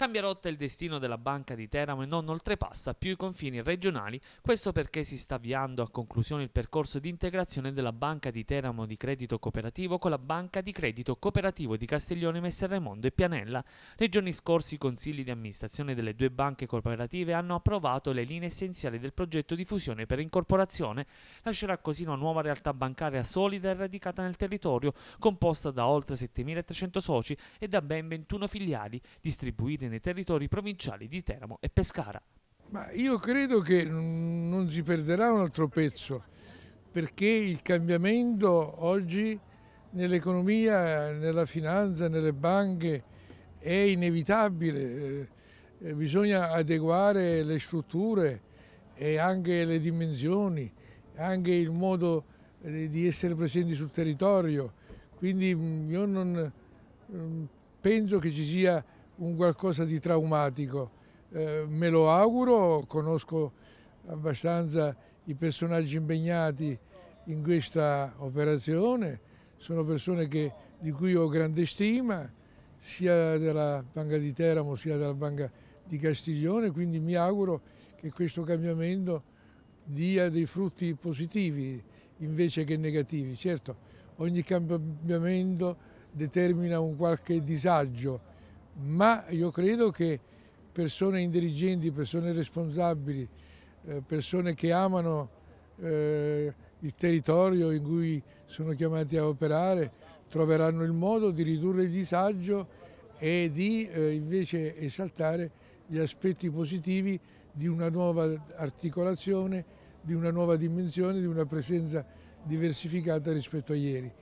Cambia rotta il destino della Banca di Teramo e non oltrepassa più i confini regionali, questo perché si sta avviando a conclusione il percorso di integrazione della Banca di Teramo di Credito Cooperativo con la Banca di Credito Cooperativo di Castiglione, Messerremondo e Pianella. Nei giorni scorsi i consigli di amministrazione delle due banche cooperative hanno approvato le linee essenziali del progetto di fusione per incorporazione. Lascerà così una nuova realtà bancaria solida e radicata nel territorio, composta da oltre 7.300 soci e da ben 21 filiali distribuite in nei territori provinciali di Teramo e Pescara. Ma io credo che non si perderà un altro pezzo, perché il cambiamento oggi nell'economia, nella finanza, nelle banche è inevitabile. Eh, bisogna adeguare le strutture e anche le dimensioni, anche il modo eh, di essere presenti sul territorio. Quindi io non penso che ci sia un qualcosa di traumatico. Eh, me lo auguro, conosco abbastanza i personaggi impegnati in questa operazione, sono persone che, di cui ho grande stima, sia della Banca di Teramo sia della Banca di Castiglione, quindi mi auguro che questo cambiamento dia dei frutti positivi invece che negativi. Certo, ogni cambiamento determina un qualche disagio, ma io credo che persone intelligenti, persone responsabili, eh, persone che amano eh, il territorio in cui sono chiamati a operare troveranno il modo di ridurre il disagio e di eh, invece esaltare gli aspetti positivi di una nuova articolazione, di una nuova dimensione, di una presenza diversificata rispetto a ieri.